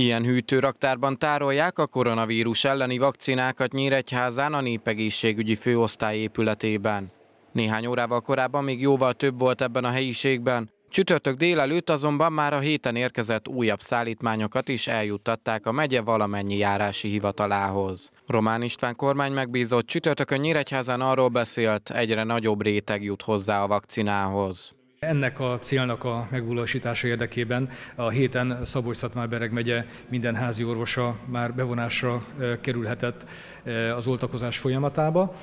Ilyen hűtőraktárban tárolják a koronavírus elleni vakcinákat Nyíregyházán a népegészségügyi főosztály épületében. Néhány órával korábban még jóval több volt ebben a helyiségben, Csütörtök délelőtt azonban már a héten érkezett újabb szállítmányokat is eljuttatták a megye valamennyi járási hivatalához. Román István kormány megbízott csütörtökön Nyíregyházán arról beszélt, egyre nagyobb réteg jut hozzá a vakcinához. Ennek a célnak a megvalósítása érdekében a héten szabolcs bereg megye minden házi orvosa már bevonásra kerülhetett az oltakozás folyamatába.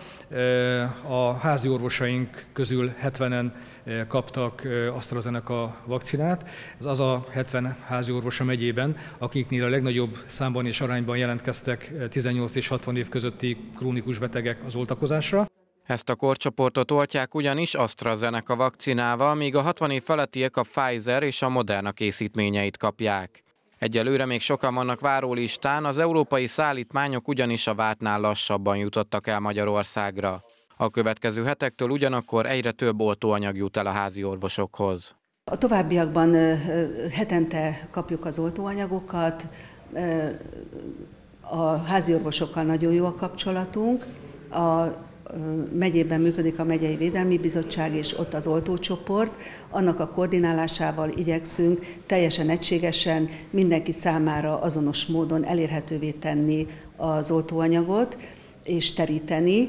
A házi orvosaink közül 70-en kaptak AstraZeneca vakcinát. Ez az a 70 házi orvos a megyében, akiknél a legnagyobb számban és arányban jelentkeztek 18 és 60 év közötti krónikus betegek az oltakozásra. Ezt a korcsoportot oltják ugyanis AstraZeneca vakcinával, míg a 60 év felettiek a Pfizer és a Moderna készítményeit kapják. Egyelőre még sokan vannak várólistán, az európai szállítmányok ugyanis a vártnál lassabban jutottak el Magyarországra. A következő hetektől ugyanakkor egyre több oltóanyag jut el a házi orvosokhoz. A továbbiakban hetente kapjuk az oltóanyagokat, a házi orvosokkal nagyon jó a kapcsolatunk, a megyében működik a Megyei Védelmi Bizottság, és ott az oltócsoport. Annak a koordinálásával igyekszünk teljesen egységesen, mindenki számára azonos módon elérhetővé tenni az oltóanyagot és teríteni,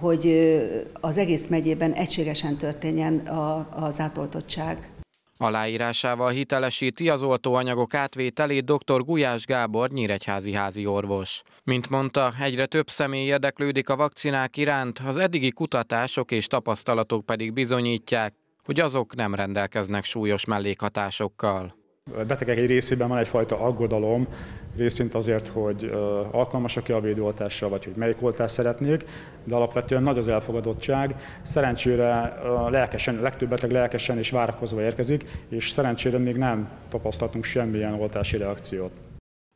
hogy az egész megyében egységesen történjen az átoltottság. Aláírásával hitelesíti az oltóanyagok átvételét dr. Gulyás Gábor nyíregyházi házi orvos. Mint mondta, egyre több személy érdeklődik a vakcinák iránt, az eddigi kutatások és tapasztalatok pedig bizonyítják, hogy azok nem rendelkeznek súlyos mellékhatásokkal. A betegek egy részében van egyfajta aggodalom, részint azért, hogy alkalmasak-e a védőoltásra, vagy hogy melyik oltást szeretnék, de alapvetően nagy az elfogadottság. Szerencsére lelkesen, legtöbb beteg lelkesen és várakozva érkezik, és szerencsére még nem tapasztaltunk semmilyen oltási reakciót.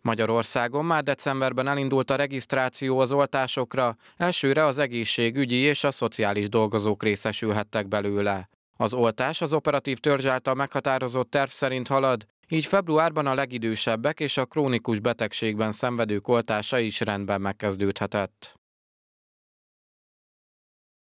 Magyarországon már decemberben elindult a regisztráció az oltásokra, elsőre az egészségügyi és a szociális dolgozók részesülhettek belőle. Az oltás az operatív törzs által meghatározott terv szerint halad, így februárban a legidősebbek és a krónikus betegségben szenvedők oltása is rendben megkezdődhetett.